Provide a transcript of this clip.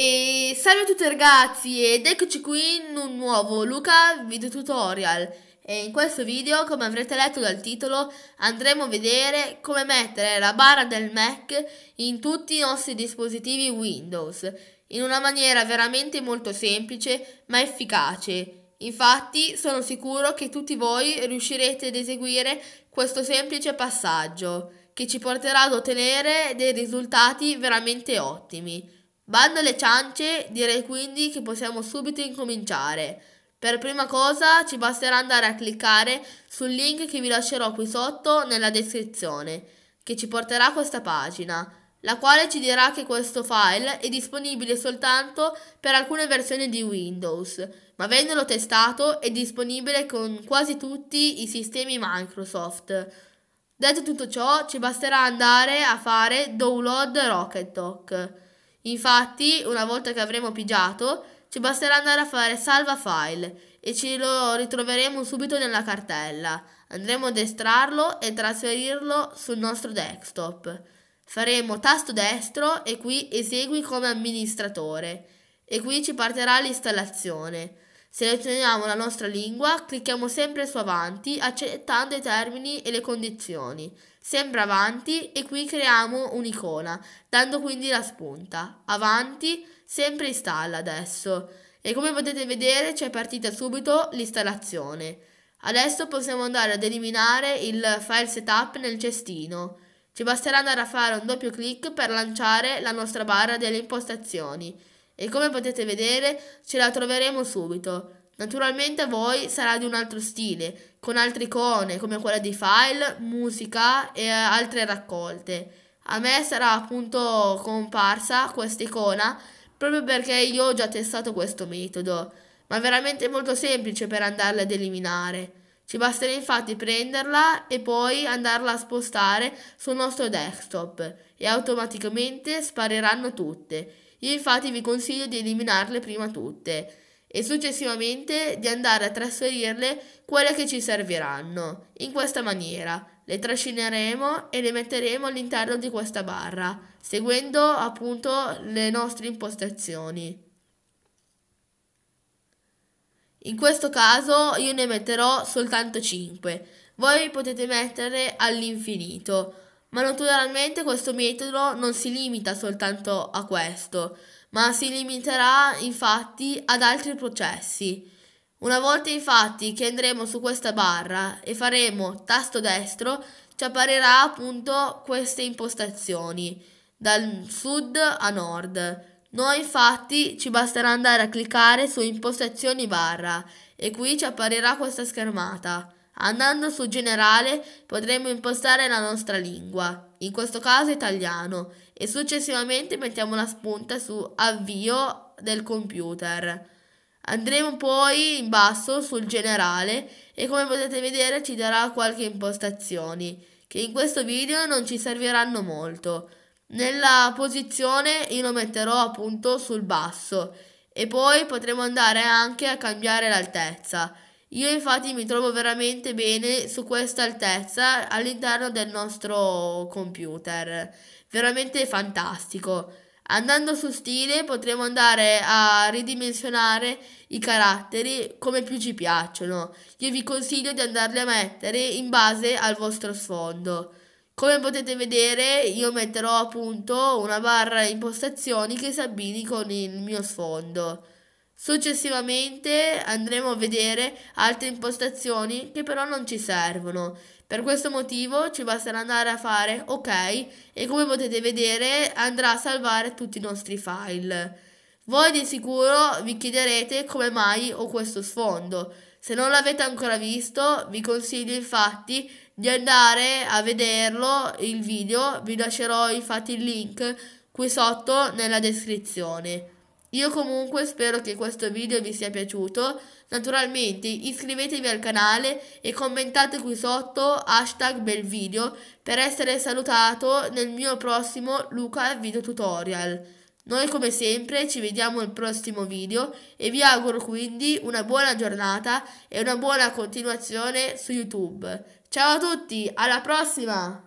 E salve a tutti ragazzi ed eccoci qui in un nuovo Luca video tutorial e in questo video come avrete letto dal titolo andremo a vedere come mettere la barra del Mac in tutti i nostri dispositivi Windows in una maniera veramente molto semplice ma efficace infatti sono sicuro che tutti voi riuscirete ad eseguire questo semplice passaggio che ci porterà ad ottenere dei risultati veramente ottimi Bando alle ciance, direi quindi che possiamo subito incominciare. Per prima cosa ci basterà andare a cliccare sul link che vi lascerò qui sotto nella descrizione, che ci porterà a questa pagina, la quale ci dirà che questo file è disponibile soltanto per alcune versioni di Windows, ma avendolo testato è disponibile con quasi tutti i sistemi Microsoft. Detto tutto ciò, ci basterà andare a fare download Rocket Talk. Infatti, una volta che avremo pigiato, ci basterà andare a fare salva file e ce lo ritroveremo subito nella cartella. Andremo ad estrarlo e trasferirlo sul nostro desktop. Faremo tasto destro e qui esegui come amministratore e qui ci partirà l'installazione. Selezioniamo la nostra lingua, clicchiamo sempre su avanti accettando i termini e le condizioni sempre avanti e qui creiamo un'icona, dando quindi la spunta, avanti, sempre installa adesso. E come potete vedere c'è partita subito l'installazione. Adesso possiamo andare ad eliminare il file setup nel cestino. Ci basterà andare a fare un doppio clic per lanciare la nostra barra delle impostazioni e come potete vedere ce la troveremo subito. Naturalmente a voi sarà di un altro stile, con altre icone come quella di file, musica e altre raccolte. A me sarà appunto comparsa questa icona proprio perché io ho già testato questo metodo, ma è veramente molto semplice per andarla ad eliminare. Ci basterà infatti prenderla e poi andarla a spostare sul nostro desktop e automaticamente spariranno tutte. Io infatti vi consiglio di eliminarle prima tutte e successivamente di andare a trasferirle quelle che ci serviranno. In questa maniera le trascineremo e le metteremo all'interno di questa barra, seguendo appunto le nostre impostazioni. In questo caso io ne metterò soltanto 5, voi potete mettere all'infinito, ma naturalmente questo metodo non si limita soltanto a questo, ma si limiterà infatti ad altri processi. Una volta infatti che andremo su questa barra e faremo tasto destro, ci apparirà appunto queste impostazioni, dal sud a nord. Noi infatti ci basterà andare a cliccare su impostazioni barra e qui ci apparirà questa schermata. Andando su generale potremo impostare la nostra lingua, in questo caso italiano, e successivamente mettiamo la spunta su avvio del computer. Andremo poi in basso sul generale e come potete vedere ci darà qualche impostazioni che in questo video non ci serviranno molto. Nella posizione io lo metterò appunto sul basso e poi potremo andare anche a cambiare l'altezza. Io infatti mi trovo veramente bene su questa altezza all'interno del nostro computer, veramente fantastico. Andando su stile potremo andare a ridimensionare i caratteri come più ci piacciono. Io vi consiglio di andarli a mettere in base al vostro sfondo. Come potete vedere io metterò appunto una barra impostazioni che si abbini con il mio sfondo. Successivamente andremo a vedere altre impostazioni che però non ci servono. Per questo motivo ci basterà andare a fare ok e come potete vedere andrà a salvare tutti i nostri file. Voi di sicuro vi chiederete come mai ho questo sfondo. Se non l'avete ancora visto vi consiglio infatti di andare a vederlo il video, vi lascerò infatti il link qui sotto nella descrizione. Io comunque spero che questo video vi sia piaciuto, naturalmente iscrivetevi al canale e commentate qui sotto hashtag bel video per essere salutato nel mio prossimo Luca Video Tutorial. Noi come sempre ci vediamo al prossimo video e vi auguro quindi una buona giornata e una buona continuazione su YouTube. Ciao a tutti, alla prossima!